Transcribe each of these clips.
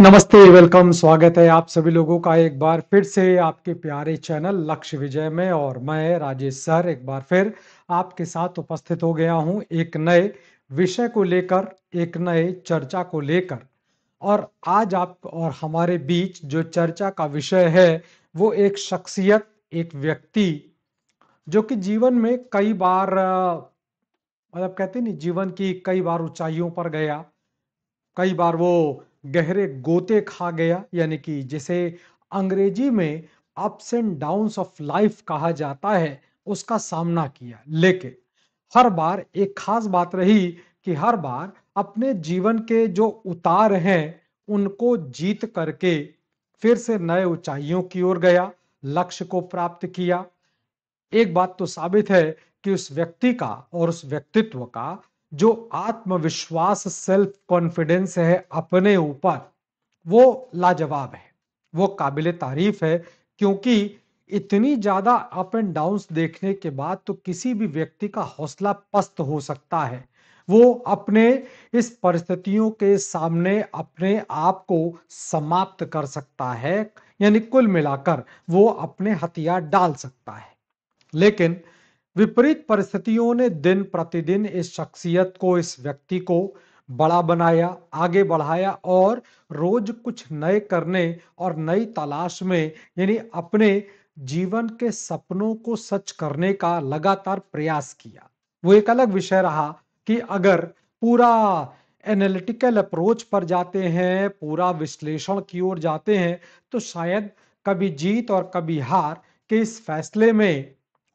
नमस्ते वेलकम स्वागत है आप सभी लोगों का एक बार फिर से आपके प्यारे चैनल लक्ष्य विजय में और मैं राजेश सर एक बार फिर आपके साथ उपस्थित हो गया हूं एक नए विषय को लेकर एक नए चर्चा को लेकर और आज आप और हमारे बीच जो चर्चा का विषय है वो एक शख्सियत एक व्यक्ति जो कि जीवन में कई बार मतलब कहते नहीं जीवन की कई बार ऊंचाइयों पर गया कई बार वो गहरे गोते खा गया यानी कि जिसे अंग्रेजी में ups and downs of life कहा जाता है उसका सामना किया लेकिन हर बार एक खास बात रही कि हर बार अपने जीवन के जो उतार हैं उनको जीत करके फिर से नए ऊंचाइयों की ओर गया लक्ष्य को प्राप्त किया एक बात तो साबित है कि उस व्यक्ति का और उस व्यक्तित्व का जो आत्मविश्वास सेल्फ कॉन्फिडेंस है अपने ऊपर वो लाजवाब है वो काबिल तारीफ है क्योंकि इतनी ज्यादा अप एंड डाउन देखने के बाद तो किसी भी व्यक्ति का हौसला पस्त हो सकता है वो अपने इस परिस्थितियों के सामने अपने आप को समाप्त कर सकता है यानी कुल मिलाकर वो अपने हथियार डाल सकता है लेकिन विपरीत परिस्थितियों ने दिन प्रतिदिन इस शख्सियत को इस व्यक्ति को बड़ा बनाया आगे बढ़ाया और रोज कुछ नए करने और नई तलाश में यानी अपने जीवन के सपनों को सच करने का लगातार प्रयास किया वो एक अलग विषय रहा कि अगर पूरा एनालिटिकल अप्रोच पर जाते हैं पूरा विश्लेषण की ओर जाते हैं तो शायद कभी जीत और कभी हार के इस फैसले में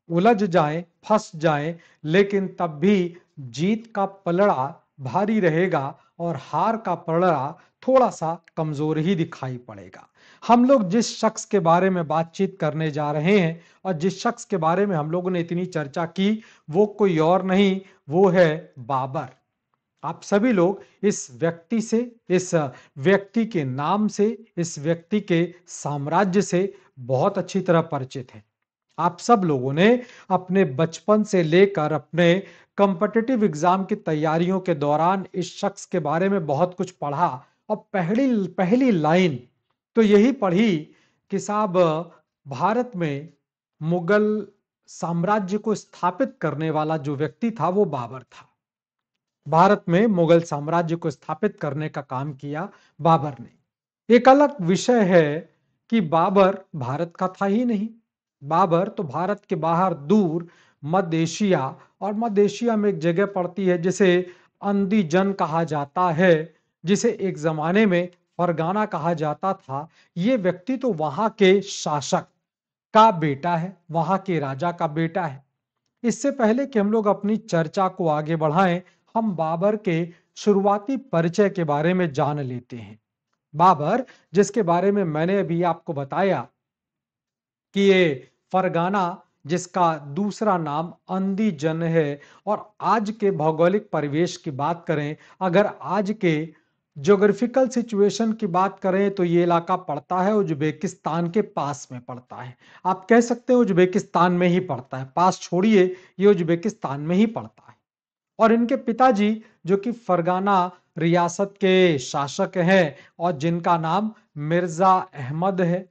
उलझ जाएं, फंस जाएं, लेकिन तब भी जीत का पलड़ा भारी रहेगा और हार का पलड़ा थोड़ा सा कमजोर ही दिखाई पड़ेगा हम लोग जिस शख्स के बारे में बातचीत करने जा रहे हैं और जिस शख्स के बारे में हम लोगों ने इतनी चर्चा की वो कोई और नहीं वो है बाबर आप सभी लोग इस व्यक्ति से इस व्यक्ति के नाम से इस व्यक्ति के साम्राज्य से बहुत अच्छी तरह परिचित हैं आप सब लोगों ने अपने बचपन से लेकर अपने कम्पिटेटिव एग्जाम की तैयारियों के दौरान इस शख्स के बारे में बहुत कुछ पढ़ा और पहली पहली लाइन तो यही पढ़ी कि साहब भारत में मुगल साम्राज्य को स्थापित करने वाला जो व्यक्ति था वो बाबर था भारत में मुगल साम्राज्य को स्थापित करने का काम किया बाबर ने एक अलग विषय है कि बाबर भारत का था ही नहीं बाबर तो भारत के बाहर दूर मध्य एशिया और मध्य एशिया में एक जगह पड़ती है जिसे अंदीजन कहा जाता है जिसे एक जमाने में फरगाना कहा जाता था ये व्यक्ति तो वहां के शासक का बेटा है वहां के राजा का बेटा है इससे पहले कि हम लोग अपनी चर्चा को आगे बढ़ाएं हम बाबर के शुरुआती परिचय के बारे में जान लेते हैं बाबर जिसके बारे में मैंने अभी आपको बताया कि ये फरगाना जिसका दूसरा नाम जन है और आज के भौगोलिक परिवेश की बात करें अगर आज के जोग्राफिकल सिचुएशन की बात करें तो ये इलाका पड़ता है उज्बेकिस्तान के पास में पड़ता है आप कह सकते हैं उज्बेकिस्तान में ही पड़ता है पास छोड़िए ये उज्बेकिस्तान में ही पड़ता है और इनके पिताजी जो कि फरगाना रियासत के शासक हैं और जिनका नाम मिर्ज़ा अहमद है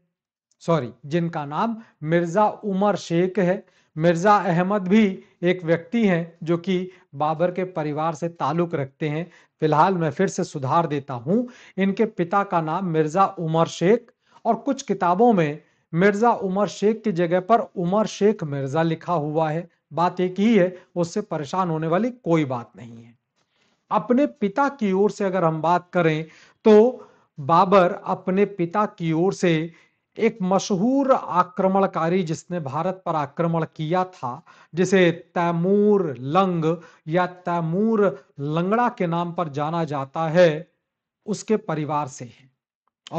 सॉरी जिनका नाम मिर्ज़ा उमर शेख है मिर्ज़ा अहमद भी एक व्यक्ति हैं जो कि बाबर के परिवार से ताल्लुक रखते हैं फिलहाल मैं फिर से सुधार देता हूं इनके पिता का नाम मिर्ज़ा उमर शेख और कुछ किताबों में मिर्ज़ा उमर शेख की जगह पर उमर शेख मिर्ज़ा लिखा हुआ है बात एक ही है उससे परेशान होने वाली कोई बात नहीं है अपने पिता की ओर से अगर हम बात करें तो बाबर अपने पिता की ओर से एक मशहूर आक्रमणकारी जिसने भारत पर आक्रमण किया था जिसे तैमूर लंग या तैमूर लंगड़ा के नाम पर जाना जाता है उसके परिवार से है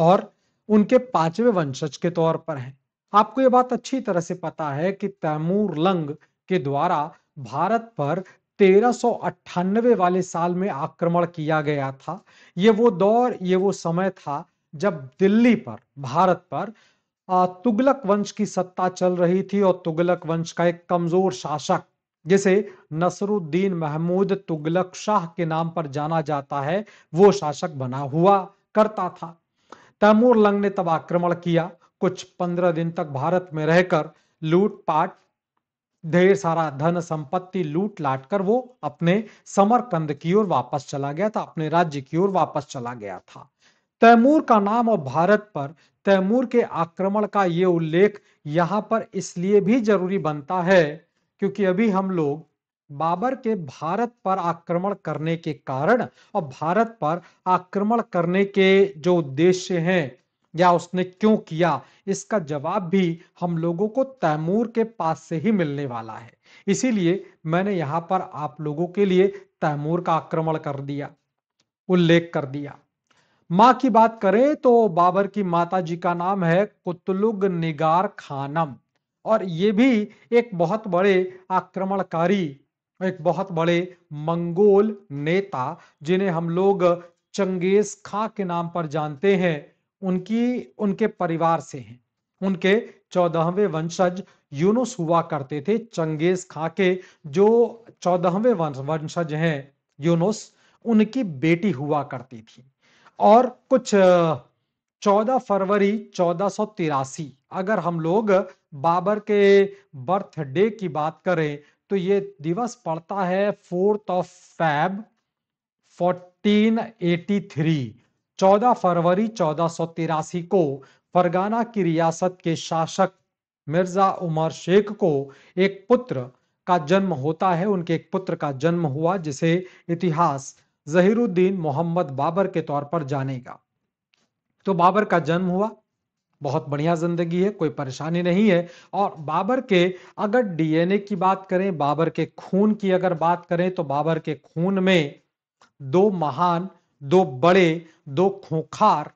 और उनके पांचवें वंशज के तौर पर है आपको ये बात अच्छी तरह से पता है कि तैमूर लंग के द्वारा भारत पर तेरह वाले साल में आक्रमण किया गया था ये वो दौर ये वो समय था जब दिल्ली पर भारत पर तुगलक वंश की सत्ता चल रही थी और तुगलक वंश का एक कमजोर शासक जिसे नसरुद्दीन महमूद तुगलक शाह के नाम पर जाना जाता है वो शासक बना हुआ करता था तैमूर लंग ने तब आक्रमण किया कुछ पंद्रह दिन तक भारत में रहकर लूटपाट ढेर सारा धन संपत्ति लूट लाट कर वो अपने समरकंद की ओर वापस चला गया था अपने राज्य की ओर वापस चला गया था तैमूर का नाम और भारत पर तैमूर के आक्रमण का ये उल्लेख यहाँ पर इसलिए भी जरूरी बनता है क्योंकि अभी हम लोग बाबर के भारत पर आक्रमण करने के कारण और भारत पर आक्रमण करने के जो उद्देश्य हैं या उसने क्यों किया इसका जवाब भी हम लोगों को तैमूर के पास से ही मिलने वाला है इसीलिए मैंने यहाँ पर आप लोगों के लिए तैमूर का आक्रमण कर दिया उल्लेख कर दिया माँ की बात करें तो बाबर की माता जी का नाम है कुतलुग निगार खानम और ये भी एक बहुत बड़े आक्रमणकारी एक बहुत बड़े मंगोल नेता जिन्हें हम लोग चंगेज खां के नाम पर जानते हैं उनकी उनके परिवार से हैं उनके चौदहवें वंशज यूनुस हुआ करते थे चंगेज खां के जो चौदहवें वंशज हैं यूनुस उनकी बेटी हुआ करती थी और कुछ चौदह फरवरी चौदह अगर हम लोग बाबर के बर्थडे की बात करें तो ये दिवस पड़ता है फोर्थ ऑफ फैब 1483 14 फरवरी चौदह को फरगाना की रियासत के शासक मिर्जा उमर शेख को एक पुत्र का जन्म होता है उनके एक पुत्र का जन्म हुआ जिसे इतिहास जहीरुद्दीन मोहम्मद बाबर के तौर पर जानेगा तो बाबर का जन्म हुआ बहुत बढ़िया जिंदगी है कोई परेशानी नहीं है और बाबर के अगर डीएनए की बात करें बाबर के खून की अगर बात करें तो बाबर के खून में दो महान दो बड़े दो खूंखार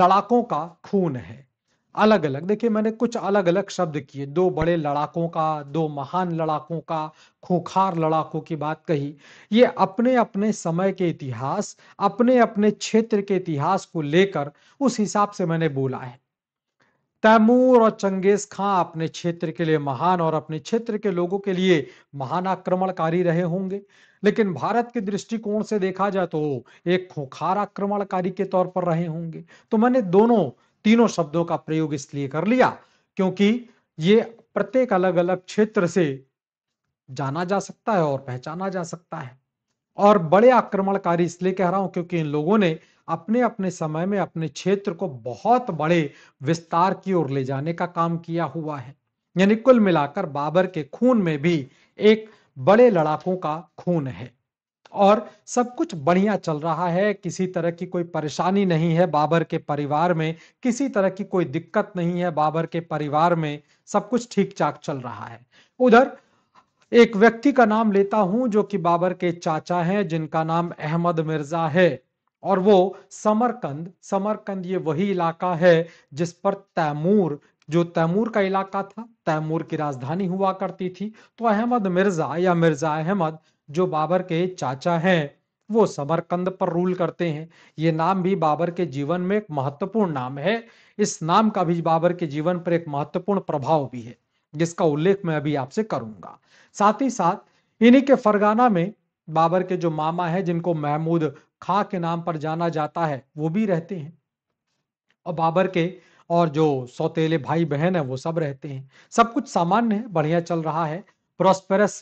लड़ाकों का खून है अलग अलग देखिए मैंने कुछ अलग अलग शब्द किए दो बड़े लड़ाकों का दो महान लड़ाकों का खूंखार लड़ाकों की बात कही ये अपने अपने समय के इतिहास अपने अपने क्षेत्र के इतिहास को लेकर उस हिसाब से मैंने बोला है तैमूर और चंगेज खां अपने क्षेत्र के लिए महान और अपने क्षेत्र के लोगों के लिए महान आक्रमणकारी रहे होंगे लेकिन भारत के दृष्टिकोण से देखा जाए तो एक खूंखार आक्रमणकारी के तौर पर रहे होंगे तो मैंने दोनों तीनों शब्दों का प्रयोग इसलिए कर लिया क्योंकि ये प्रत्येक अलग अलग क्षेत्र से जाना जा सकता है और पहचाना जा सकता है और बड़े आक्रमणकारी इसलिए कह रहा हूं क्योंकि इन लोगों ने अपने अपने समय में अपने क्षेत्र को बहुत बड़े विस्तार की ओर ले जाने का काम किया हुआ है यानी कुल मिलाकर बाबर के खून में भी एक बड़े लड़ाकों का खून है और सब कुछ बढ़िया चल रहा है किसी तरह की कोई परेशानी नहीं है बाबर के परिवार में किसी तरह की कोई दिक्कत नहीं है बाबर के परिवार में सब कुछ ठीक ठाक चल रहा है उधर एक व्यक्ति का नाम लेता हूं जो कि बाबर के चाचा हैं जिनका नाम अहमद मिर्जा है और वो समरकंद समरकंद ये वही इलाका है जिस पर तैमूर जो तैमूर का इलाका था तैमूर की राजधानी हुआ करती थी तो अहमद मिर्जा या मिर्जा अहमद जो बाबर के चाचा हैं वो समरकंद पर रूल करते हैं ये नाम भी बाबर के जीवन में एक महत्वपूर्ण नाम है इस नाम का भी बाबर के जीवन पर एक महत्वपूर्ण प्रभाव भी है जिसका उल्लेख मैं अभी आपसे करूंगा साथ ही साथ इन्हीं के फरगाना में बाबर के जो मामा है जिनको महमूद खा के नाम पर जाना जाता है वो भी रहते हैं और बाबर के और जो सौतेले भाई बहन है वो सब रहते हैं सब कुछ सामान्य है बढ़िया चल रहा है प्रॉस्पेरस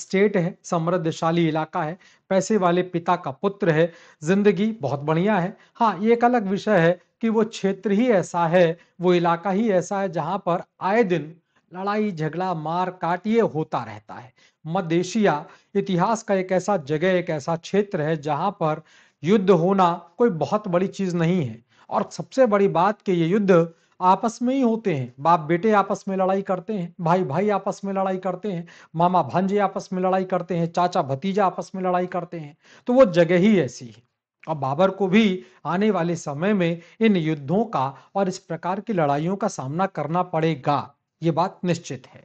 स्टेट है समृद्धशाली इलाका है पैसे वाले पिता का पुत्र है जिंदगी बहुत बढ़िया है हाँ ये एक अलग विषय है कि वो क्षेत्र ही ऐसा है वो इलाका ही ऐसा है जहाँ पर आए दिन लड़ाई झगड़ा मार काट ये होता रहता है मध्य एशिया इतिहास का एक ऐसा जगह एक ऐसा क्षेत्र है जहाँ पर युद्ध होना कोई बहुत बड़ी चीज नहीं है और सबसे बड़ी बात कि ये युद्ध आपस में ही होते हैं बाप बेटे आपस में लड़ाई करते हैं भाई भाई आपस में लड़ाई करते हैं मामा भांजे आपस में लड़ाई करते हैं चाचा भतीजा आपस में लड़ाई करते हैं तो वो जगह ही ऐसी है और बाबर को भी आने वाले समय में इन युद्धों का और इस प्रकार की लड़ाइयों का सामना करना पड़ेगा ये बात निश्चित है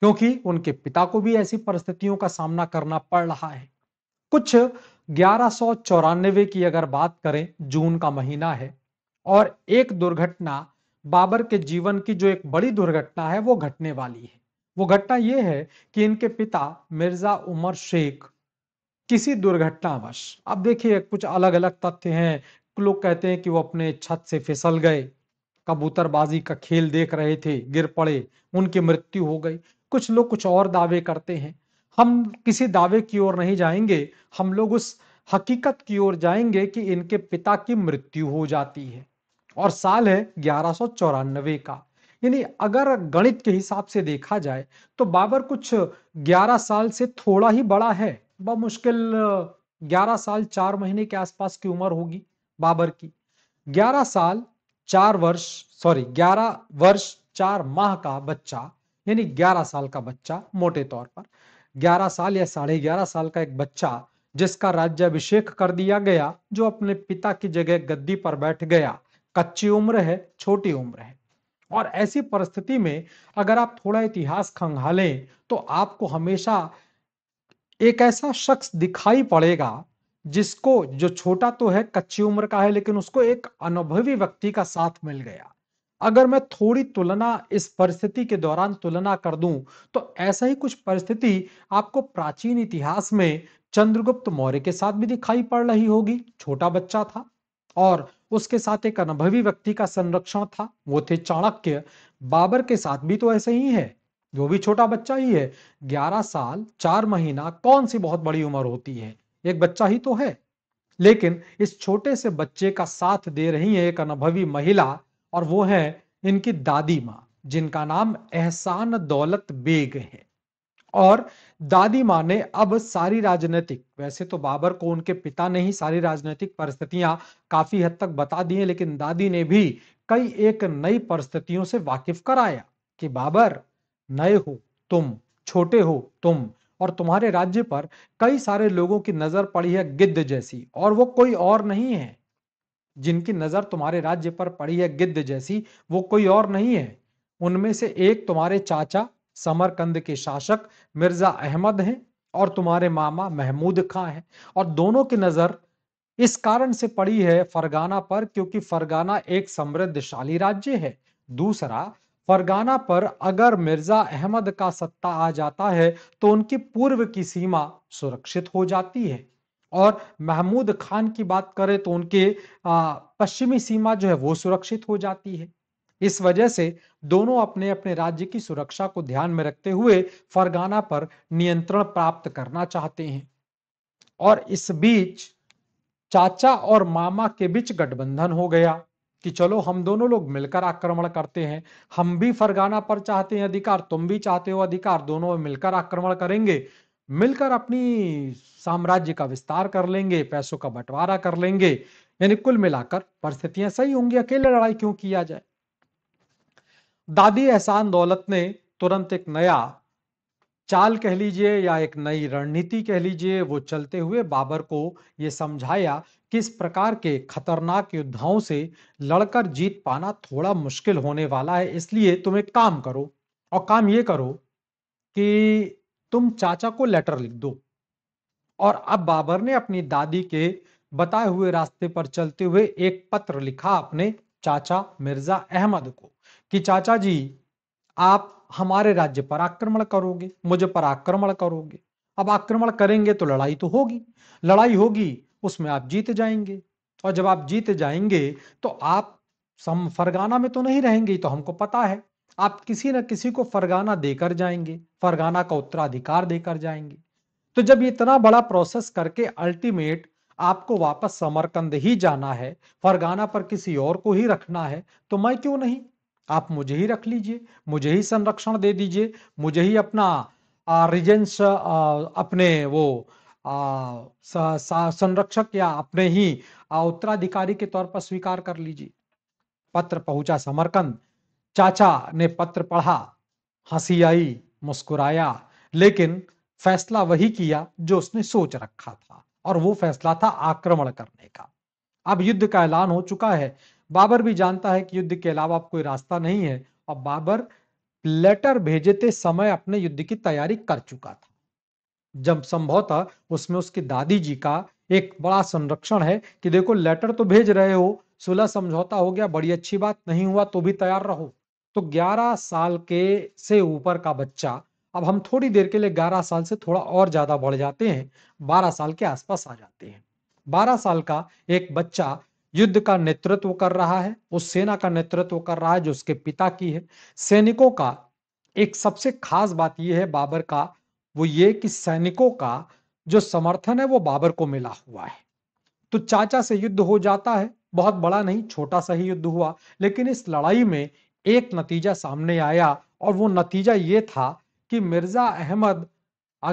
क्योंकि उनके पिता को भी ऐसी परिस्थितियों का सामना करना पड़ रहा है कुछ ग्यारह की अगर बात करें जून का महीना है और एक दुर्घटना बाबर के जीवन की जो एक बड़ी दुर्घटना है वो घटने वाली है वो घटना ये है कि इनके पिता मिर्जा उमर शेख किसी दुर्घटनावश अब देखिए कुछ अलग अलग तथ्य हैं लोग कहते हैं कि वो अपने छत से फिसल गए कबूतरबाजी का खेल देख रहे थे गिर पड़े उनकी मृत्यु हो गई कुछ लोग कुछ और दावे करते हैं हम किसी दावे की ओर नहीं जाएंगे हम लोग उस हकीकत की ओर जाएंगे कि इनके पिता की मृत्यु हो जाती है और साल है ग्यारह का यानी अगर गणित के हिसाब से देखा जाए तो बाबर कुछ 11 साल से थोड़ा ही बड़ा है ब मुश्किल 11 साल चार महीने के आसपास की उम्र होगी बाबर की 11 साल चार वर्ष सॉरी 11 वर्ष चार माह का बच्चा यानी 11 साल का बच्चा मोटे तौर पर 11 साल या साढ़े ग्यारह साल का एक बच्चा जिसका राज्याभिषेक कर दिया गया जो अपने पिता की जगह गद्दी पर बैठ गया कच्ची उम्र है छोटी उम्र है और ऐसी परिस्थिति में अगर आप थोड़ा इतिहास खंगालें तो आपको हमेशा एक ऐसा शख्स दिखाई पड़ेगा जिसको जो छोटा तो है कच्ची उम्र का है लेकिन उसको एक अनुभवी व्यक्ति का साथ मिल गया अगर मैं थोड़ी तुलना इस परिस्थिति के दौरान तुलना कर दूं तो ऐसा ही कुछ परिस्थिति आपको प्राचीन इतिहास में चंद्रगुप्त मौर्य के साथ भी दिखाई पड़ रही होगी छोटा बच्चा था और उसके साथ एक अनुभवी व्यक्ति का संरक्षण था वो थे चाणक्य बाबर के साथ भी तो ऐसे ही है वो भी छोटा बच्चा ही है ग्यारह साल चार महीना कौन सी बहुत बड़ी उम्र होती है एक बच्चा ही तो है लेकिन इस छोटे से बच्चे का साथ दे रही है एक अनुभवी महिला और वो है इनकी दादी माँ जिनका नाम एहसान दौलत बेग है और दादी माँ ने अब सारी राजनीतिक वैसे तो बाबर को उनके पिता ने ही सारी राजनीतिक परिस्थितियां काफी हद तक बता दी हैं लेकिन दादी ने भी कई एक नई परिस्थितियों से वाकिफ कराया कि बाबर नए हो तुम छोटे हो तुम और तुम्हारे राज्य पर कई सारे लोगों की नजर पड़ी है गिद्ध जैसी और वो कोई और नहीं है जिनकी नजर तुम्हारे राज्य पर पड़ी है गिद्ध जैसी वो कोई और नहीं है उनमें से एक तुम्हारे चाचा समरकंद के शासक मिर्जा अहमद हैं और तुम्हारे मामा महमूद खां हैं और दोनों की नजर इस कारण से पड़ी है फरगाना पर क्योंकि फरगाना एक समृद्धशाली राज्य है दूसरा फरगाना पर अगर मिर्जा अहमद का सत्ता आ जाता है तो उनकी पूर्व की सीमा सुरक्षित हो जाती है और महमूद खान की बात करें तो उनके पश्चिमी सीमा जो है वो सुरक्षित हो जाती है इस वजह से दोनों अपने अपने राज्य की सुरक्षा को ध्यान में रखते हुए फरगाना पर नियंत्रण प्राप्त करना चाहते हैं और इस बीच चाचा और मामा के बीच गठबंधन हो गया कि चलो हम दोनों लोग मिलकर आक्रमण करते हैं हम भी फरगाना पर चाहते हैं अधिकार तुम भी चाहते हो अधिकार दोनों मिलकर आक्रमण करेंगे मिलकर अपनी साम्राज्य का विस्तार कर लेंगे पैसों का बंटवारा कर लेंगे यानी कुल मिलाकर परिस्थितियां सही होंगी अकेले लड़ाई क्यों किया जाए दादी एहसान दौलत ने तुरंत एक नया चाल कह लीजिए या एक नई रणनीति कह लीजिए वो चलते हुए बाबर को ये समझाया कि इस प्रकार के खतरनाक योद्धाओं से लड़कर जीत पाना थोड़ा मुश्किल होने वाला है इसलिए तुम एक काम करो और काम ये करो कि तुम चाचा को लेटर लिख दो और अब बाबर ने अपनी दादी के बताए हुए रास्ते पर चलते हुए एक पत्र लिखा अपने चाचा मिर्जा अहमद को कि चाचा जी आप हमारे राज्य पर आक्रमण करोगे मुझे पर आक्रमण करोगे अब आक्रमण करेंगे तो लड़ाई तो होगी लड़ाई होगी उसमें आप जीत जाएंगे और जब आप जीत जाएंगे तो आप सम फरगाना में तो नहीं रहेंगे तो हमको पता है आप किसी न किसी को फरगाना देकर जाएंगे फरगाना का उत्तराधिकार देकर जाएंगे तो जब इतना बड़ा प्रोसेस करके अल्टीमेट आपको वापस समरकंद ही जाना है फरगाना पर किसी और को ही रखना है तो मैं क्यों नहीं आप मुझे ही रख लीजिए मुझे ही संरक्षण दे दीजिए मुझे ही अपना रिजेंस अपने वो संरक्षक या अपने ही उत्तराधिकारी के तौर पर स्वीकार कर लीजिए पत्र पहुंचा समरकंद चाचा ने पत्र पढ़ा हंसी आई मुस्कुराया लेकिन फैसला वही किया जो उसने सोच रखा था और वो फैसला था आक्रमण करने का अब युद्ध का ऐलान हो चुका है बाबर भी जानता है कि युद्ध के अलावा आप कोई रास्ता नहीं है और बाबर लेटर भेजते समय अपने युद्ध की तैयारी कर चुका था जब संभव था उसमें उसकी दादी जी का एक बड़ा संरक्षण है कि देखो लेटर तो भेज रहे हो सुलह समझौता हो गया बड़ी अच्छी बात नहीं हुआ तो भी तैयार रहो तो 11 साल के से ऊपर का बच्चा अब हम थोड़ी देर के लिए 11 साल से थोड़ा और ज्यादा बढ़ जाते हैं 12 साल के आसपास आ जाते हैं 12 साल का एक बच्चा युद्ध का नेतृत्व कर रहा है उस सेना का नेतृत्व कर रहा है जो उसके पिता की है सैनिकों का एक सबसे खास बात यह है बाबर का वो ये कि सैनिकों का जो समर्थन है वो बाबर को मिला हुआ है तो चाचा से युद्ध हो जाता है बहुत बड़ा नहीं छोटा सा ही युद्ध हुआ लेकिन इस लड़ाई में एक नतीजा सामने आया और वो नतीजा ये था कि मिर्जा अहमद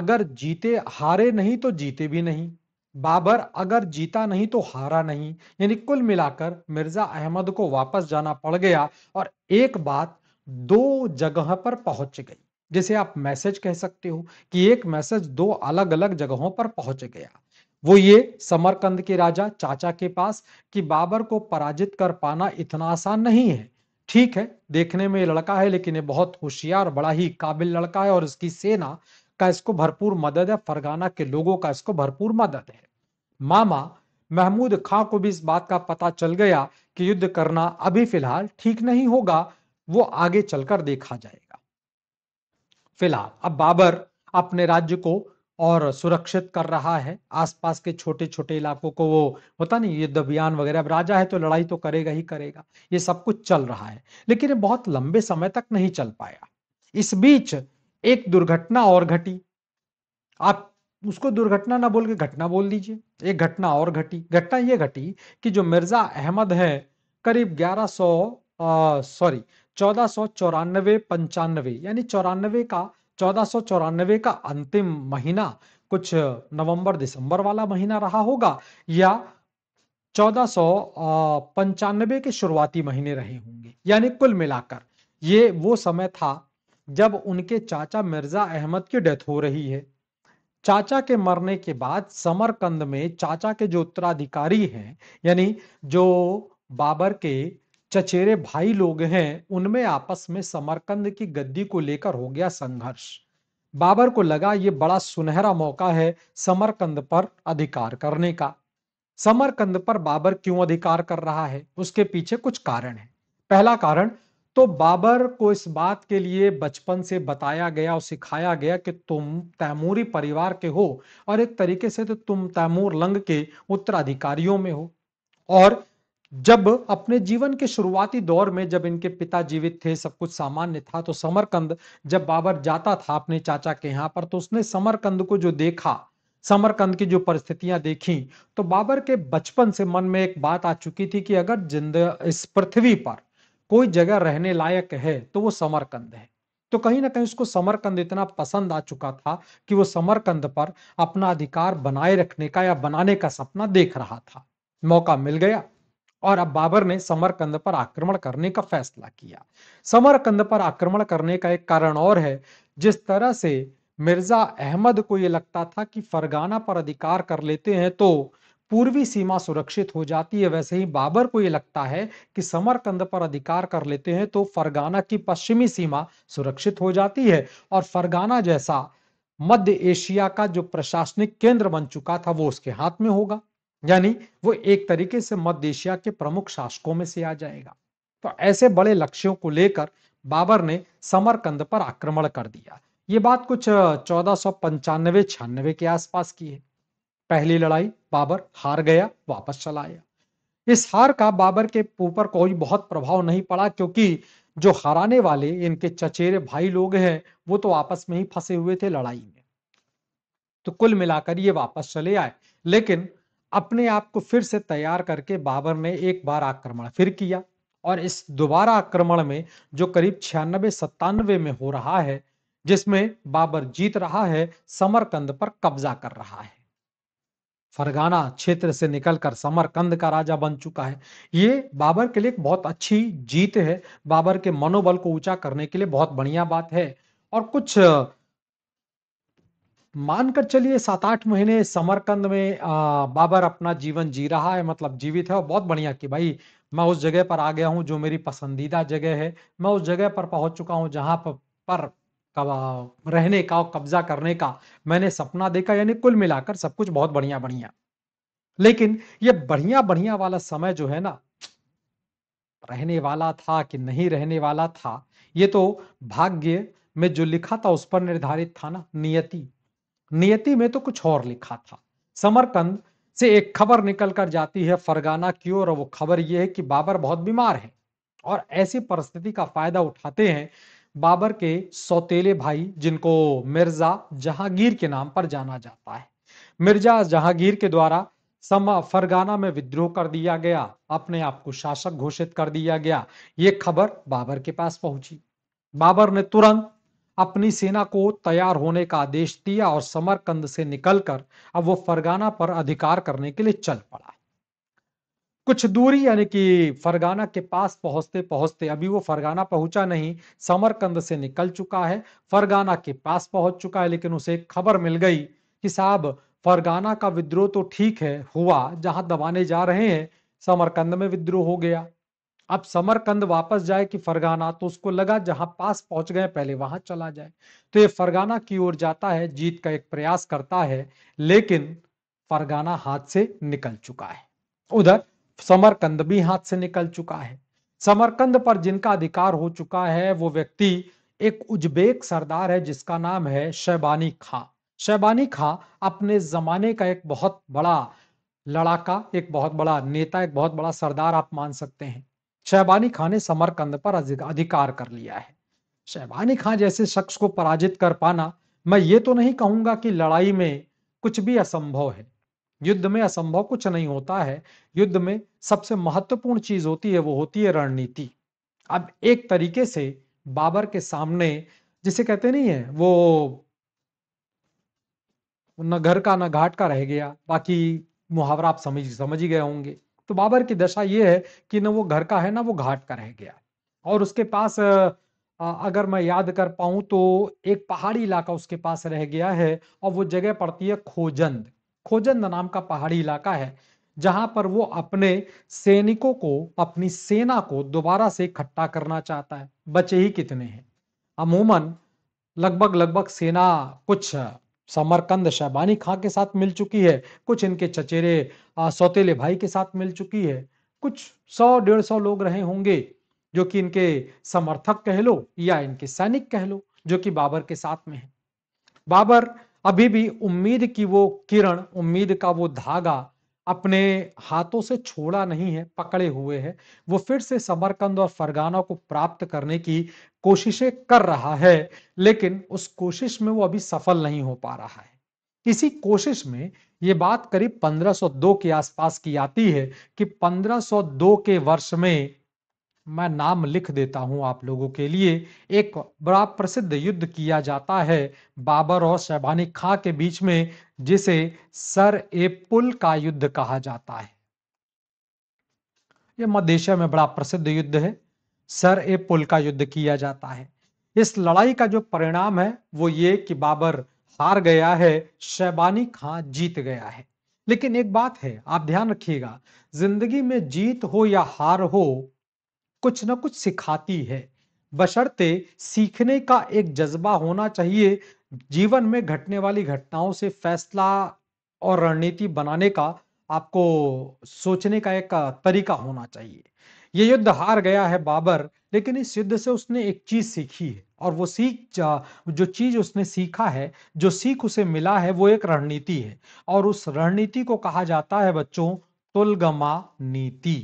अगर जीते हारे नहीं तो जीते भी नहीं बाबर अगर जीता नहीं तो हारा नहीं यानी कुल मिलाकर मिर्जा अहमद को वापस जाना पड़ गया और एक बात दो जगह पर पहुंच गई जिसे आप मैसेज कह सकते हो कि एक मैसेज दो अलग अलग जगहों पर पहुंच गया वो ये समरकंद के राजा चाचा के पास कि बाबर को पराजित कर पाना इतना आसान नहीं है ठीक है देखने में लड़का है लेकिन ये बहुत होशियार बड़ा ही काबिल लड़का है और इसकी सेना का इसको भरपूर मदद है फरगाना के लोगों का इसको भरपूर मदद है मामा महमूद खां को भी इस बात का पता चल गया कि युद्ध करना अभी फिलहाल ठीक नहीं होगा वो आगे चलकर देखा जाएगा फिलहाल अब बाबर अपने राज्य को और सुरक्षित कर रहा है आसपास के छोटे छोटे इलाकों को वो होता नहीं युद्ध अभियान वगैरह अब राजा है तो लड़ाई तो करेगा ही करेगा ये सब कुछ चल रहा है लेकिन ये बहुत लंबे समय तक नहीं चल पाया इस बीच एक दुर्घटना और घटी आप उसको दुर्घटना ना बोल के घटना बोल दीजिए एक घटना और घटी घटना यह घटी कि जो मिर्जा अहमद है करीब ग्यारह सौ सॉरी चौदह सौ चौरानवे पंचानवे यानी चौरानवे का चौदह सौ चौरानवे का अंतिम महीना कुछ नवंबर दिसंबर वाला महीना रहा होगा या चौदह सौ पंचानवे के शुरुआती महीने रहे होंगे यानी कुल मिलाकर ये वो समय था जब उनके चाचा मिर्जा अहमद की डेथ हो रही है चाचा के मरने के बाद समरकंद में चाचा के जो उत्तराधिकारी हैं यानी जो बाबर के चचेरे भाई लोग हैं उनमें आपस में समरकंद की गद्दी को लेकर हो गया संघर्ष बाबर को लगा ये बड़ा सुनहरा मौका है समरकंद पर अधिकार करने का समरकंद पर बाबर क्यों अधिकार कर रहा है उसके पीछे कुछ कारण है पहला कारण तो बाबर को इस बात के लिए बचपन से बताया गया और सिखाया गया कि तुम तैमूरी परिवार के हो और एक तरीके से तो तुम तैमूर लंग के उत्तराधिकारियों में हो और जब अपने जीवन के शुरुआती दौर में जब इनके पिता जीवित थे सब कुछ सामान्य था तो समरकंद जब बाबर जाता था अपने चाचा के यहाँ पर तो उसने समरकंद को जो देखा समरकंद की जो परिस्थितियां देखी तो बाबर के बचपन से मन में एक बात आ चुकी थी कि अगर जिंद इस पृथ्वी पर कोई जगह रहने लायक है तो वो समरकंद है तो कहीं ना कहीं उसको समरकंद इतना पसंद आ चुका था कि वो समरकंद पर अपना अधिकार बनाए रखने का या बनाने का सपना देख रहा था मौका मिल गया और अब बाबर ने समरकंद पर आक्रमण करने का फैसला किया समरकंद पर आक्रमण करने का एक कारण और है जिस तरह से मिर्जा अहमद को यह लगता था कि फरगाना पर अधिकार कर लेते हैं तो पूर्वी सीमा सुरक्षित हो जाती है वैसे ही बाबर को यह लगता है कि समरकंद पर अधिकार कर लेते हैं तो फरगाना की पश्चिमी सीमा सुरक्षित हो जाती है और फरगाना जैसा मध्य एशिया का जो प्रशासनिक केंद्र बन चुका था वो उसके हाथ में होगा यानी वो एक तरीके से मध्य एशिया के प्रमुख शासकों में से आ जाएगा तो ऐसे बड़े लक्ष्यों को लेकर बाबर ने समरकंद पर आक्रमण कर दिया ये बात कुछ चौदह सौ पंचानवे छियानवे के आसपास की है पहली लड़ाई बाबर हार गया वापस चला आया इस हार का बाबर के ऊपर कोई बहुत प्रभाव नहीं पड़ा क्योंकि जो हराने वाले इनके चचेरे भाई लोग हैं वो तो आपस में ही फंसे हुए थे लड़ाई में तो कुल मिलाकर ये वापस चले आए लेकिन अपने आप को फिर से तैयार करके बाबर ने एक बार आक्रमण फिर किया और इस दोबारा आक्रमण में जो करीब छियानबे सत्तानवे में हो रहा है जिसमें बाबर जीत रहा है समरकंद पर कब्जा कर रहा है फरगाना क्षेत्र से निकलकर समरकंद का राजा बन चुका है ये बाबर के लिए बहुत अच्छी जीत है बाबर के मनोबल को ऊंचा करने के लिए बहुत बढ़िया बात है और कुछ मानकर चलिए सात आठ महीने समरकंद में आ, बाबर अपना जीवन जी रहा है मतलब जीवित है और बहुत बढ़िया कि भाई मैं उस जगह पर आ गया हूँ जो मेरी पसंदीदा जगह है मैं उस जगह पर पहुंच चुका हूँ जहां पर रहने का कब्जा करने का मैंने सपना देखा यानी कुल मिलाकर सब कुछ बहुत बढ़िया बढ़िया लेकिन ये बढ़िया बढ़िया वाला समय जो है ना रहने वाला था कि नहीं रहने वाला था ये तो भाग्य में जो लिखा था उस पर निर्धारित था ना नियति नियति में तो कुछ और लिखा था समरकंद से एक खबर निकल कर जाती है फरगाना की ओर और वो खबर ये है कि बाबर बहुत बीमार है और ऐसी परिस्थिति का फायदा उठाते हैं बाबर के सौतेले भाई जिनको मिर्जा जहांगीर के नाम पर जाना जाता है मिर्जा जहांगीर के द्वारा समा फरगाना में विद्रोह कर दिया गया अपने आप को शासक घोषित कर दिया गया ये खबर बाबर के पास पहुंची बाबर ने तुरंत अपनी सेना को तैयार होने का आदेश दिया और समरकंद से निकलकर अब वो फरगाना पर अधिकार करने के लिए चल पड़ा कुछ दूरी यानी कि फरगाना के पास पहुंचते पहुंचते अभी वो फरगाना पहुंचा नहीं समरकंद से निकल चुका है फरगाना के पास पहुंच चुका है लेकिन उसे खबर मिल गई कि साहब फरगाना का विद्रोह तो ठीक है हुआ जहां दबाने जा रहे हैं समरकंद में विद्रोह हो गया अब समरकंद वापस जाए कि फरगाना तो उसको लगा जहां पास पहुंच गए पहले वहां चला जाए तो ये फरगाना की ओर जाता है जीत का एक प्रयास करता है लेकिन फरगाना हाथ से निकल चुका है उधर समरकंद भी हाथ से निकल चुका है समरकंद पर जिनका अधिकार हो चुका है वो व्यक्ति एक उज्बेक सरदार है जिसका नाम है शैबानी खां शैबानी खां अपने जमाने का एक बहुत बड़ा लड़ाका एक बहुत बड़ा नेता एक बहुत बड़ा सरदार आप मान सकते हैं शहबानी खां ने समरकंद पर अधिकार कर लिया है शहबानी खां जैसे शख्स को पराजित कर पाना मैं ये तो नहीं कहूंगा कि लड़ाई में कुछ भी असंभव है युद्ध में असंभव कुछ नहीं होता है युद्ध में सबसे महत्वपूर्ण चीज होती है वो होती है रणनीति अब एक तरीके से बाबर के सामने जिसे कहते नहीं है वो न घर का न घाट का रह गया बाकी मुहावरा आप समझ समझ ही गए होंगे तो बाबर की दशा ये है कि न वो घर का है ना वो घाट का रह गया और उसके पास अगर मैं याद कर पाऊं तो एक पहाड़ी इलाका उसके पास रह गया है और वो जगह पड़ती है खोजंद खोजंद नाम का पहाड़ी इलाका है जहां पर वो अपने सैनिकों को अपनी सेना को दोबारा से इकट्ठा करना चाहता है बचे ही कितने हैं अमूमन लगभग लगभग सेना कुछ समरकंद शहबानी खां के साथ मिल चुकी है कुछ इनके चचेरे सौतेले भाई के साथ मिल चुकी है कुछ सौ डेढ़ सौ लोग रहे होंगे जो कि इनके समर्थक कह लो या इनके सैनिक कह लो जो कि बाबर के साथ में है बाबर अभी भी उम्मीद की वो किरण उम्मीद का वो धागा अपने हाथों से छोड़ा नहीं है पकड़े हुए है वो फिर से समरकंद और फरगाना को प्राप्त करने की कोशिशें कर रहा है लेकिन उस कोशिश में वो अभी सफल नहीं हो पा रहा है इसी कोशिश में ये बात करीब 1502 के आसपास की आती है कि 1502 के वर्ष में मैं नाम लिख देता हूं आप लोगों के लिए एक बड़ा प्रसिद्ध युद्ध किया जाता है बाबर और शैबानी खां के बीच में जिसे सर ए पुल का युद्ध कहा जाता है यह मध्य एशिया में बड़ा प्रसिद्ध युद्ध है सर ए पुल का युद्ध किया जाता है इस लड़ाई का जो परिणाम है वो ये कि बाबर हार गया है शैबानी खां जीत गया है लेकिन एक बात है आप ध्यान रखिएगा जिंदगी में जीत हो या हार हो कुछ ना कुछ सिखाती है बशर्ते सीखने का एक जज्बा होना चाहिए जीवन में घटने वाली घटनाओं से फैसला और रणनीति बनाने का आपको सोचने का एक तरीका होना चाहिए ये युद्ध हार गया है बाबर लेकिन इस युद्ध से उसने एक चीज सीखी है और वो सीख जो चीज उसने सीखा है जो सीख उसे मिला है वो एक रणनीति है और उस रणनीति को कहा जाता है बच्चों तुलगमा नीति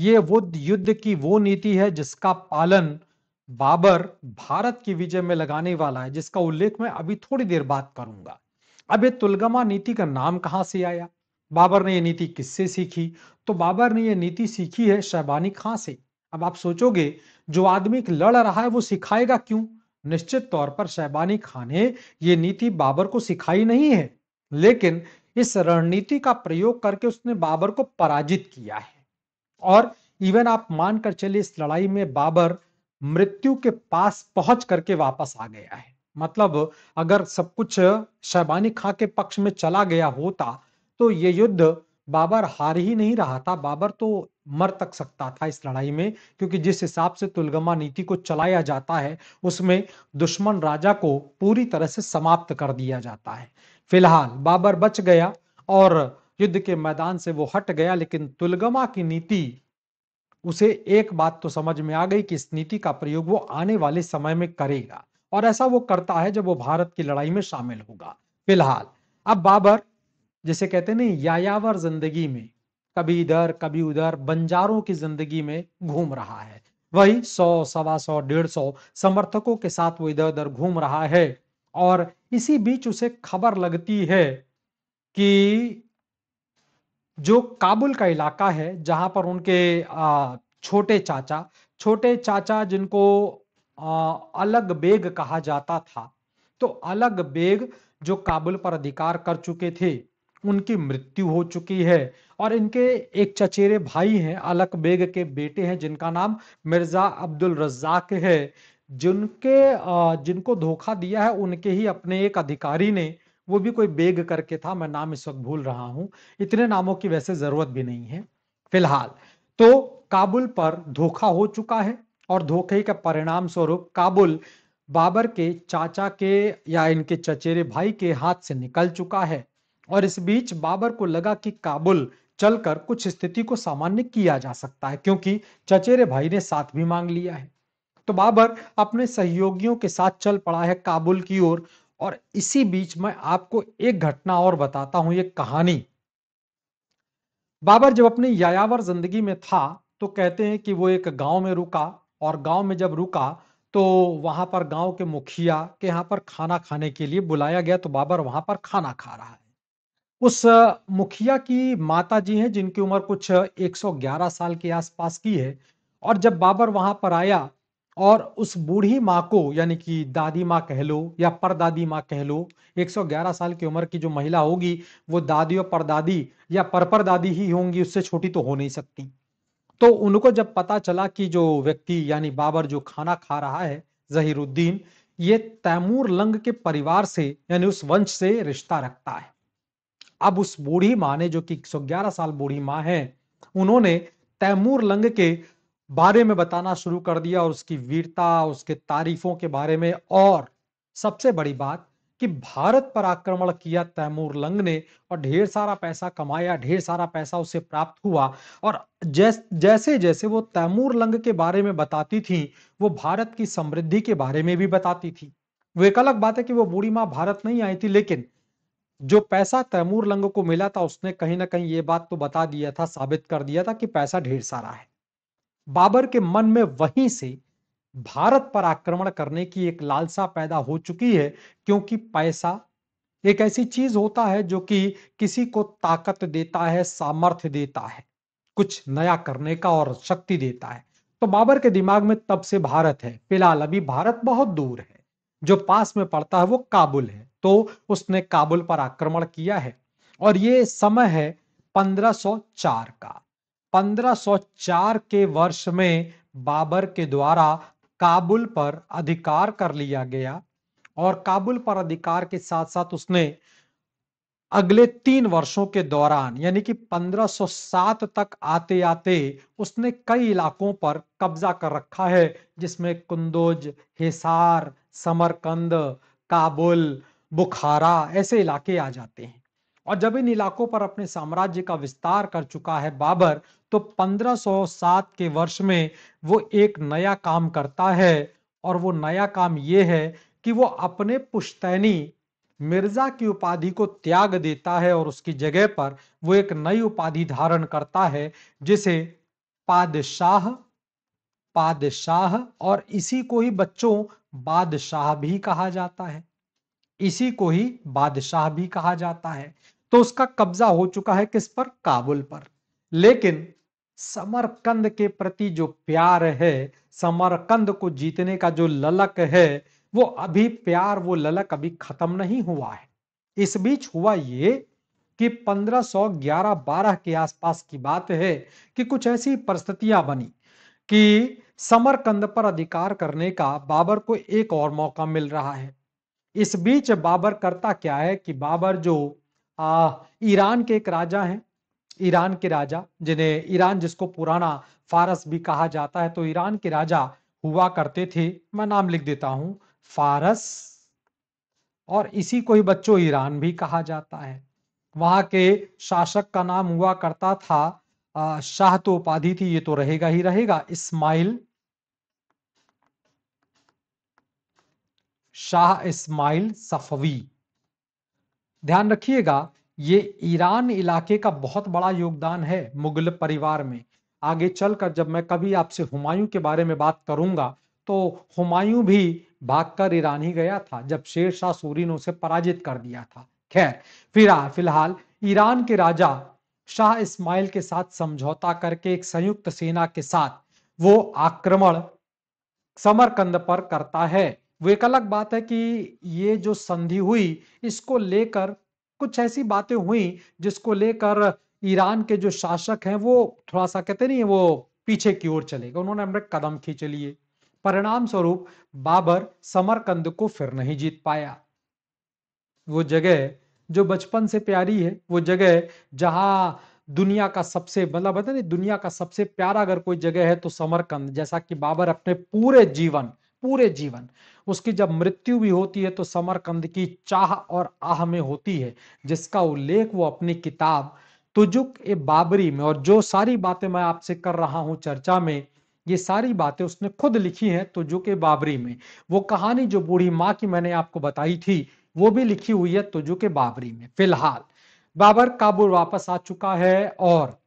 ये वो युद्ध की वो नीति है जिसका पालन बाबर भारत की विजय में लगाने वाला है जिसका उल्लेख मैं अभी थोड़ी देर बाद करूंगा अब ये तुलगमा नीति का नाम कहाँ से आया बाबर ने ये नीति किससे सीखी तो बाबर ने ये नीति सीखी है शहबानी खां से अब आप सोचोगे जो आदमी लड़ रहा है वो सिखाएगा क्यों निश्चित तौर पर शहबानी खां ने ये नीति बाबर को सिखाई नहीं है लेकिन इस रणनीति का प्रयोग करके उसने बाबर को पराजित किया है और इवन आप मानकर चलिए इस लड़ाई में बाबर मृत्यु के पास पहुंच करके वापस आ गया है मतलब अगर सब कुछ शैबानी खां के पक्ष में चला गया होता तो ये युद्ध बाबर हार ही नहीं रहा था बाबर तो मर तक सकता था इस लड़ाई में क्योंकि जिस हिसाब से तुलगमा नीति को चलाया जाता है उसमें दुश्मन राजा को पूरी तरह से समाप्त कर दिया जाता है फिलहाल बाबर बच गया और युद्ध के मैदान से वो हट गया लेकिन तुलगमा की नीति उसे एक बात तो समझ में आ गई कि इस नीति का प्रयोग वो आने वाले समय में करेगा और ऐसा वो करता है जब वो भारत की लड़ाई में शामिल होगा फिलहाल अब बाबर जिसे कहते हैं यायावर जिंदगी में कभी इधर कभी उधर बंजारों की जिंदगी में घूम रहा है वही सौ सवा सौ डेढ़ सौ समर्थकों के साथ वो इधर उधर घूम रहा है और इसी बीच उसे खबर लगती है कि जो काबुल का इलाका है जहां पर उनके छोटे चाचा छोटे चाचा जिनको अलग बेग कहा जाता था तो अलग बेग जो काबुल पर अधिकार कर चुके थे उनकी मृत्यु हो चुकी है और इनके एक चचेरे भाई हैं अलग बेग के बेटे हैं जिनका नाम मिर्जा अब्दुल रज्जाक है जिनके जिनको धोखा दिया है उनके ही अपने एक अधिकारी ने वो भी कोई बेग करके था मैं नाम इस वक्त भूल रहा हूँ इतने नामों की वैसे जरूरत भी नहीं है फिलहाल तो काबुल पर धोखा हो चुका है और धोखे के परिणाम स्वरूप काबुल बाबर के चाचा के या इनके चचेरे भाई के हाथ से निकल चुका है और इस बीच बाबर को लगा कि काबुल चलकर कुछ स्थिति को सामान्य किया जा सकता है क्योंकि चचेरे भाई ने साथ भी मांग लिया है तो बाबर अपने सहयोगियों के साथ चल पड़ा है काबुल की ओर और, और इसी बीच मैं आपको एक घटना और बताता हूं एक कहानी बाबर जब अपनी यायावर जिंदगी में था तो कहते हैं कि वो एक गांव में रुका और गांव में जब रुका तो वहां पर गांव के मुखिया के यहाँ पर खाना खाने के लिए बुलाया गया तो बाबर वहां पर खाना खा रहा है उस मुखिया की माता जी हैं जिनकी उम्र कुछ 111 साल के आसपास की है और जब बाबर वहां पर आया और उस बूढ़ी माँ को यानी कि दादी माँ कह लो या परदादी माँ कह लो 111 साल की उम्र की जो महिला होगी वो दादी और परदादी या परपर दादी ही होंगी उससे छोटी तो हो नहीं सकती तो उनको जब पता चला कि जो व्यक्ति यानी बाबर जो खाना खा रहा है जहीरुद्दीन ये तैमूर लंग के परिवार से यानी उस वंश से रिश्ता रखता है अब उस बूढ़ी माँ ने जो कि 111 साल बूढ़ी माँ है उन्होंने तैमूर लंग के बारे में बताना शुरू कर दिया और उसकी वीरता उसके तारीफों के बारे में और सबसे बड़ी बात कि भारत पर आक्रमण किया तैमूर लंग ने और ढेर सारा पैसा कमाया ढेर सारा पैसा उसे प्राप्त हुआ और जैस, जैसे जैसे वो तैमूर लंग के बारे में बताती थी वो भारत की समृद्धि के बारे में भी बताती थी वो एक अलग बात है कि वो बूढ़ी माँ भारत नहीं आई थी लेकिन जो पैसा तैमूर लंग को मिला था उसने कहीं ना कहीं ये बात तो बता दिया था साबित कर दिया था कि पैसा ढेर सारा है बाबर के मन में वहीं से भारत पर आक्रमण करने की एक लालसा पैदा हो चुकी है क्योंकि पैसा एक ऐसी चीज होता है जो कि किसी को ताकत देता है सामर्थ्य देता है कुछ नया करने का और शक्ति देता है तो बाबर के दिमाग में तब से भारत है फिलहाल अभी भारत बहुत दूर है जो पास में पड़ता है वो काबुल है तो उसने काबुल पर आक्रमण किया है और ये समय है 1504 का 1504 के वर्ष में बाबर के द्वारा काबुल पर अधिकार कर लिया गया और काबुल पर अधिकार के साथ साथ उसने अगले तीन वर्षों के दौरान यानी कि 1507 तक आते आते उसने कई इलाकों पर कब्जा कर रखा है जिसमें कुंदोज हिसार समरकंद काबुल बुखारा ऐसे इलाके आ जाते हैं और जब इन इलाकों पर अपने साम्राज्य का विस्तार कर चुका है बाबर तो 1507 के वर्ष में वो एक नया काम करता है और वो नया काम ये है कि वो अपने पुश्तैनी मिर्जा की उपाधि को त्याग देता है और उसकी जगह पर वो एक नई उपाधि धारण करता है जिसे पादशाह पादशाह और इसी को ही बच्चों बादशाह भी कहा जाता है इसी को ही बादशाह भी कहा जाता है तो उसका कब्जा हो चुका है किस पर काबुल पर लेकिन समरकंद के प्रति जो प्यार है समरकंद को जीतने का जो ललक है वो अभी प्यार वो ललक अभी खत्म नहीं हुआ है इस बीच हुआ ये कि 1511-12 के आसपास की बात है कि कुछ ऐसी परिस्थितियां बनी कि समरकंद पर अधिकार करने का बाबर को एक और मौका मिल रहा है इस बीच बाबर करता क्या है कि बाबर जो आ, ईरान के एक राजा हैं ईरान के राजा जिन्हें ईरान जिसको पुराना फारस भी कहा जाता है तो ईरान के राजा हुआ करते थे मैं नाम लिख देता हूं फारस और इसी को ही बच्चों ईरान भी कहा जाता है वहां के शासक का नाम हुआ करता था शाह तो उपाधि थी ये तो रहेगा ही रहेगा इस्माइल शाह इस्माइल सफवी ध्यान रखिएगा ये ईरान इलाके का बहुत बड़ा योगदान है मुगल परिवार में आगे चलकर जब मैं कभी आपसे हुमायूं के बारे में बात करूंगा तो हुमायूं भी भागकर ईरान ही गया था जब शेर शाह सूरी ने उसे पराजित कर दिया था खैर फिर फिलहाल ईरान के राजा शाह इस्माइल के साथ समझौता करके एक संयुक्त सेना के साथ वो आक्रमण समरकंद पर करता है वो एक अलग बात है कि ये जो संधि हुई इसको लेकर कुछ ऐसी बातें हुई जिसको लेकर ईरान के जो शासक हैं वो थोड़ा सा कहते नहीं वो पीछे की ओर चले गए उन्होंने अपने कदम खींच लिए परिणाम स्वरूप बाबर समरकंद को फिर नहीं जीत पाया वो जगह जो बचपन से प्यारी है वो जगह जहां दुनिया का सबसे मतलब बता नहीं दुनिया का सबसे प्यारा अगर कोई जगह है तो समरकंद जैसा कि बाबर अपने पूरे जीवन पूरे जीवन उसकी जब मृत्यु भी होती है तो समरकंद की चाह और आह में होती है जिसका उल्लेख वो अपनी किताब तुजुक ए बाबरी में और जो सारी बातें मैं आपसे कर रहा हूं चर्चा में ये सारी बातें उसने खुद लिखी हैं तुजुक ए बाबरी में वो कहानी जो बूढ़ी माँ की मैंने आपको बताई थी वो भी लिखी हुई है तुजुक ए बाबरी में फिलहाल बाबर काबुल वापस आ चुका है और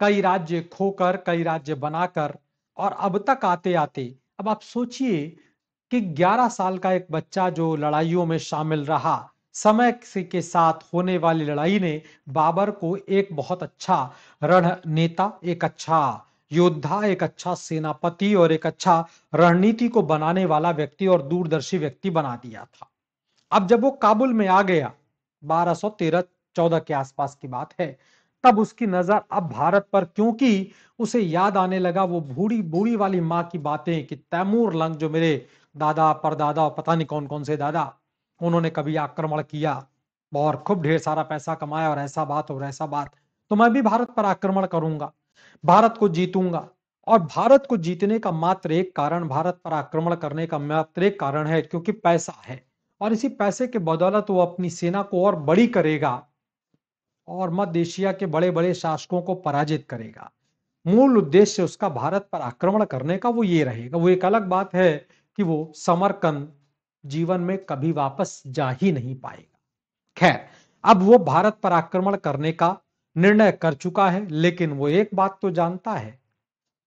कई राज्य खोकर कई राज्य बनाकर और अब तक आते आते अब आप सोचिए कि 11 साल का एक बच्चा जो लड़ाइयों में शामिल रहा समय के साथ होने वाली लड़ाई ने बाबर को एक बहुत अच्छा रणनेता एक अच्छा योद्धा एक अच्छा सेनापति और एक अच्छा रणनीति को बनाने वाला व्यक्ति और दूरदर्शी व्यक्ति बना दिया था अब जब वो काबुल में आ गया 1213 14 के आसपास की बात है तब उसकी नजर अब भारत पर क्योंकि उसे याद आने लगा वो बूढ़ी बूढ़ी वाली माँ की बातें कि तैमूर लंग जो मेरे दादा परदादा और पता नहीं कौन कौन से दादा उन्होंने कभी आक्रमण किया और खूब ढेर सारा पैसा कमाया और ऐसा बात और ऐसा बात तो मैं भी भारत पर आक्रमण करूंगा भारत को जीतूंगा और भारत को जीतने का मात्र एक कारण भारत पर आक्रमण करने का मात्र एक कारण है क्योंकि पैसा है और इसी पैसे के बदौलत वो अपनी सेना को और बड़ी करेगा और मध्य एशिया के बड़े बड़े शासकों को पराजित करेगा मूल उद्देश्य उसका भारत पर आक्रमण करने का वो ये रहेगा वो एक अलग बात है कि वो समरकंद जीवन में कभी वापस जा ही नहीं पाएगा खैर अब वो भारत पर आक्रमण करने का निर्णय कर चुका है लेकिन वो एक बात तो जानता है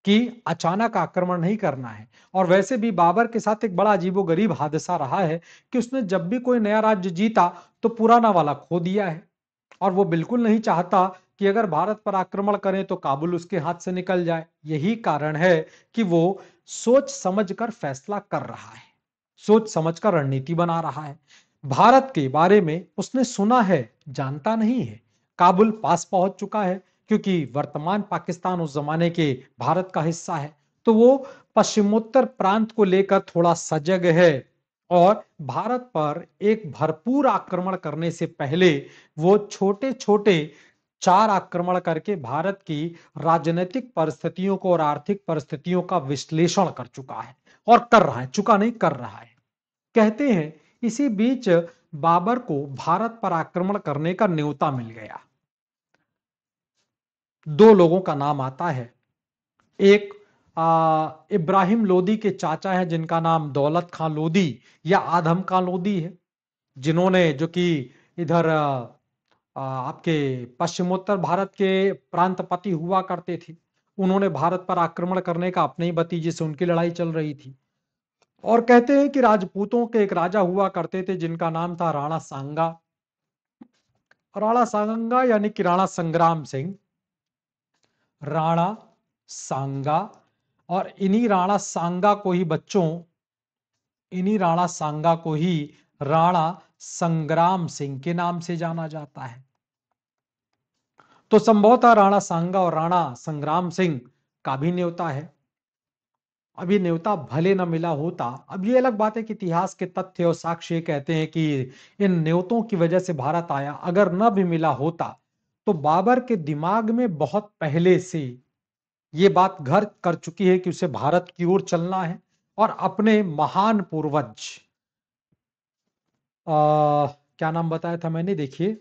कि अचानक आक्रमण नहीं करना है और वैसे भी बाबर के साथ एक बड़ा अजीबो गरीब हादसा रहा है कि उसने जब भी कोई नया राज्य जीता तो पुराना वाला खो दिया है और वो बिल्कुल नहीं चाहता कि अगर भारत पर आक्रमण करें तो काबुल उसके हाथ से निकल जाए यही कारण है कि वो सोच समझ कर फैसला कर रहा है सोच समझ कर रणनीति बना रहा है भारत के बारे में उसने सुना है जानता नहीं है काबुल पास पहुंच चुका है क्योंकि वर्तमान पाकिस्तान उस जमाने के भारत का हिस्सा है तो वो पश्चिमोत्तर प्रांत को लेकर थोड़ा सजग है और भारत पर एक भरपूर आक्रमण करने से पहले वो छोटे छोटे चार आक्रमण करके भारत की राजनीतिक परिस्थितियों को और आर्थिक परिस्थितियों का विश्लेषण कर चुका है और कर रहा है चुका नहीं कर रहा है कहते हैं इसी बीच बाबर को भारत पर आक्रमण करने का न्योता मिल गया दो लोगों का नाम आता है एक इब्राहिम लोदी के चाचा हैं जिनका नाम दौलत खां लोदी या आधम खां लोदी है जिन्होंने जो कि इधर आपके पश्चिमोत्तर भारत के प्रांतपति हुआ करते थे उन्होंने भारत पर आक्रमण करने का अपने ही भतीजे से उनकी लड़ाई चल रही थी और कहते हैं कि राजपूतों के एक राजा हुआ करते थे जिनका नाम था राणा सांगा राणा सांगा यानी कि राणा संग्राम सिंह राणा सांगा और इन्हीं राणा सांगा को ही बच्चों इन्हीं राणा सांगा को ही राणा संग्राम सिंह के नाम से जाना जाता है तो संभवतः राणा सांगा और राणा संग्राम सिंह का भी न्योता है अभी न्योता भले न मिला होता अब ये अलग बात है कि इतिहास के तथ्य और साक्ष्य कहते हैं कि इन न्योतों की वजह से भारत आया अगर न भी मिला होता तो बाबर के दिमाग में बहुत पहले से ये बात घर कर चुकी है कि उसे भारत की ओर चलना है और अपने महान पूर्वज आ, क्या नाम बताया था मैंने देखिए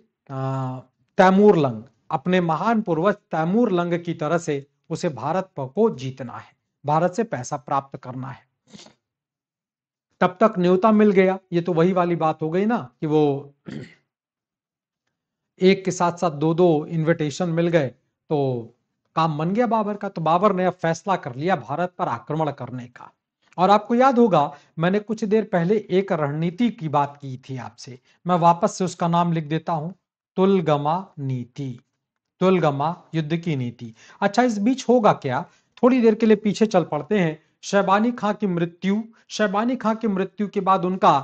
तैमूर लंग अपने महान पूर्वज तैमूर लंग की तरह से उसे भारत को जीतना है भारत से पैसा प्राप्त करना है तब तक न्योता मिल गया ये तो वही वाली बात हो गई ना कि वो एक के साथ साथ दो दो इनविटेशन मिल गए तो काम बन गया बाबर का तो बाबर ने अब फैसला कर लिया भारत पर आक्रमण करने का और आपको याद होगा मैंने कुछ देर पहले एक रणनीति की बात की थी आपसे मैं वापस से उसका नाम लिख देता हूं तुलगमा नीति तुलगमा युद्ध की नीति अच्छा इस बीच होगा क्या थोड़ी देर के लिए पीछे चल पड़ते हैं शैबानी खां की मृत्यु शैबानी खां की मृत्यु के बाद उनका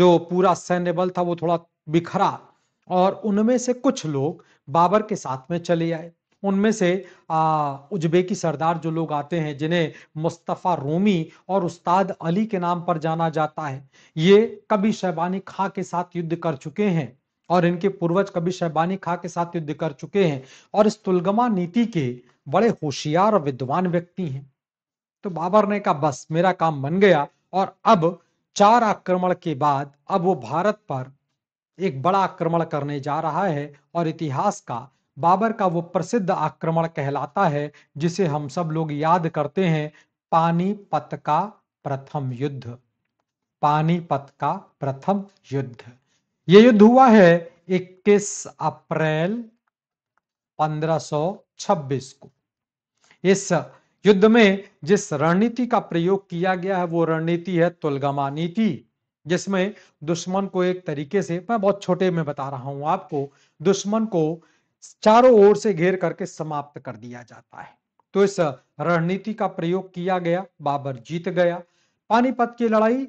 जो पूरा सैन्य बल था वो थोड़ा बिखरा और उनमें से कुछ लोग बाबर के साथ में चले आए उनमें से उजबे की सरदार जो लोग आते हैं जिन्हें मुस्तफ़ा रोमी और उस्ताद अली के नाम पर जाना जाता है ये कभी शैबानी खां के साथ युद्ध कर चुके हैं और इनके पूर्वज कभी शैबानी खां के साथ युद्ध कर चुके हैं और इस तुलगमा नीति के बड़े होशियार और विद्वान व्यक्ति हैं तो बाबर ने कहा बस मेरा काम बन गया और अब चार आक्रमण के बाद अब वो भारत पर एक बड़ा आक्रमण करने जा रहा है और इतिहास का बाबर का वो प्रसिद्ध आक्रमण कहलाता है जिसे हम सब लोग याद करते हैं पानीपत का प्रथम युद्ध पानीपत का प्रथम युद्ध ये युद्ध हुआ है 21 अप्रैल 1526 को इस युद्ध में जिस रणनीति का प्रयोग किया गया है वो रणनीति है तुलगमा नीति जिसमें दुश्मन को एक तरीके से मैं बहुत छोटे में बता रहा हूं आपको दुश्मन को चारों ओर से घेर करके समाप्त कर दिया जाता है तो इस रणनीति का प्रयोग किया गया बाबर जीत गया पानीपत की लड़ाई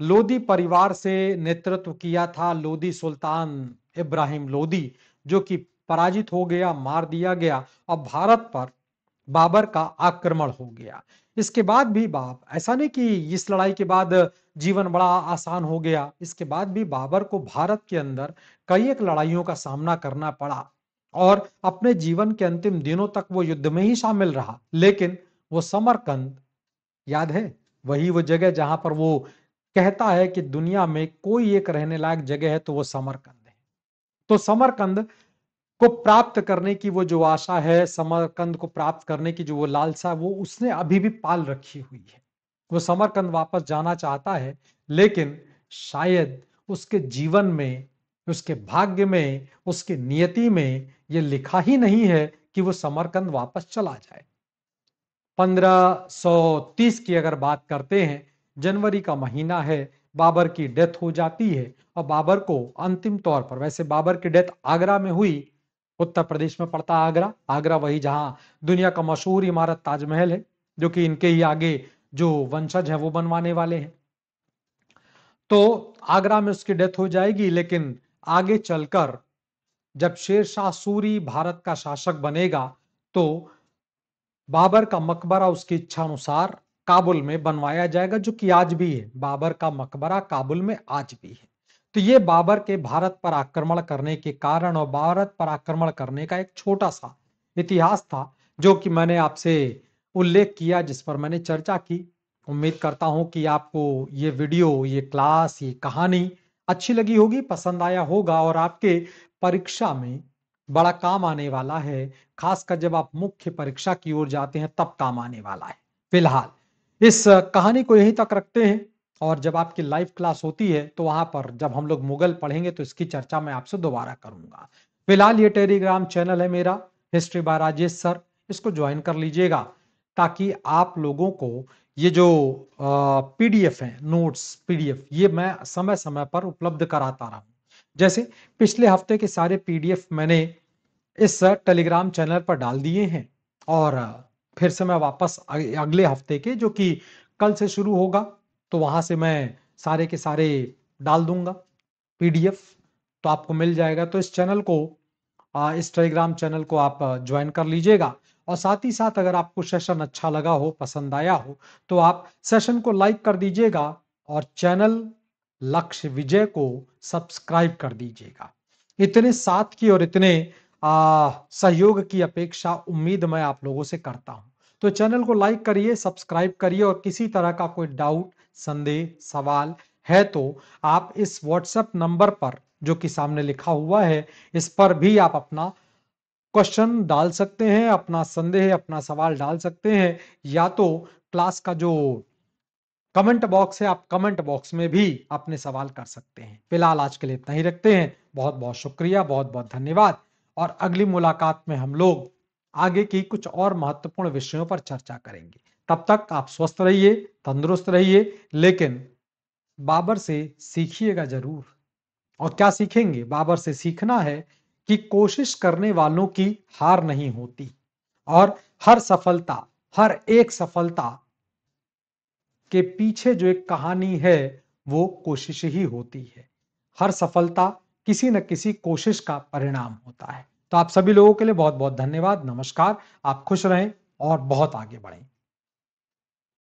लोदी परिवार से नेतृत्व किया था लोदी सुल्तान इब्राहिम लोदी जो कि पराजित हो गया मार दिया गया और भारत पर बाबर का आक्रमण हो गया इसके बाद भी बाप ऐसा नहीं कि इस लड़ाई के बाद जीवन बड़ा आसान हो गया इसके बाद भी बाबर को भारत के अंदर कई एक लड़ाइयों का सामना करना पड़ा और अपने जीवन के अंतिम दिनों तक वो युद्ध में ही शामिल रहा लेकिन वो समरकंद याद है वही वो जगह जहां पर वो कहता है कि दुनिया में कोई एक रहने लायक जगह है तो वो समरकंद है तो समरकंद को प्राप्त करने की वो जो आशा है समरकंद को प्राप्त करने की जो वो लालसा वो उसने अभी भी पाल रखी हुई है वो समरकंद वापस जाना चाहता है लेकिन शायद उसके जीवन में उसके भाग्य में उसकी नियति में ये लिखा ही नहीं है कि वो समरकंद वापस चला जाए 1530 की अगर बात करते हैं जनवरी का महीना है बाबर की डेथ हो जाती है और बाबर को अंतिम तौर पर वैसे बाबर की डेथ आगरा में हुई उत्तर प्रदेश में पड़ता आगरा आगरा वही जहां दुनिया का मशहूर इमारत ताजमहल है जो कि इनके ही आगे जो वंशज है वो बनवाने वाले हैं तो आगरा में उसकी डेथ हो जाएगी लेकिन आगे चलकर जब शेरशाह सूरी भारत का शासक बनेगा तो बाबर का मकबरा उसकी इच्छा अनुसार काबुल में बनवाया जाएगा जो कि आज भी है बाबर का मकबरा काबुल में आज भी है तो ये बाबर के भारत पर आक्रमण करने के कारण और भारत पर आक्रमण करने का एक छोटा सा इतिहास था जो कि मैंने आपसे उल्लेख किया जिस पर मैंने चर्चा की उम्मीद करता हूं कि आपको ये वीडियो ये क्लास ये कहानी अच्छी लगी होगी पसंद आया होगा और आपके परीक्षा में बड़ा काम आने वाला है खासकर जब आप मुख्य परीक्षा की ओर जाते हैं तब काम आने वाला है फिलहाल इस कहानी को यहीं तक रखते हैं और जब आपकी लाइव क्लास होती है तो वहां पर जब हम लोग मुगल पढ़ेंगे तो इसकी चर्चा मैं आपसे दोबारा करूंगा फिलहाल ये टेलीग्राम चैनल है मेरा हिस्ट्री बाय राजेश सर इसको ज्वाइन कर लीजिएगा ताकि आप लोगों को ये जो पीडीएफ है नोट्स पीडीएफ ये मैं समय समय पर उपलब्ध कराता रहूं जैसे पिछले हफ्ते के सारे पीडीएफ मैंने इस टेलीग्राम चैनल पर डाल दिए हैं और फिर से मैं वापस अगले हफ्ते के जो कि कल से शुरू होगा तो वहां से मैं सारे के सारे डाल दूंगा पीडीएफ तो आपको मिल जाएगा तो इस चैनल को इस टेलीग्राम चैनल को आप ज्वाइन कर लीजिएगा और साथ ही साथ अगर आपको सेशन अच्छा लगा हो पसंद आया हो तो आप सेशन को लाइक कर दीजिएगा और चैनल लक्ष्य विजय को सब्सक्राइब कर दीजिएगा इतने साथ की और इतने आ, सहयोग की अपेक्षा उम्मीद मैं आप लोगों से करता हूं तो चैनल को लाइक करिए सब्सक्राइब करिए और किसी तरह का कोई डाउट संदेह सवाल है तो आप इस व्हाट्सएप नंबर पर जो कि सामने लिखा हुआ है इस पर भी आप अपना क्वेश्चन डाल सकते हैं अपना संदेह अपना सवाल डाल सकते हैं या तो क्लास का जो कमेंट बॉक्स है आप कमेंट बॉक्स में भी अपने सवाल कर सकते हैं फिलहाल आज के लिए इतना ही रखते हैं बहुत बहुत शुक्रिया बहुत बहुत धन्यवाद और अगली मुलाकात में हम लोग आगे की कुछ और महत्वपूर्ण विषयों पर चर्चा करेंगे तब तक आप स्वस्थ रहिए तंदुरुस्त रहिए लेकिन बाबर से सीखिएगा जरूर और क्या सीखेंगे बाबर से सीखना है कि कोशिश करने वालों की हार नहीं होती और हर सफलता हर एक सफलता के पीछे जो एक कहानी है वो कोशिश ही होती है हर सफलता किसी न किसी कोशिश का परिणाम होता है तो आप सभी लोगों के लिए बहुत बहुत धन्यवाद नमस्कार आप खुश रहें और बहुत आगे बढ़ें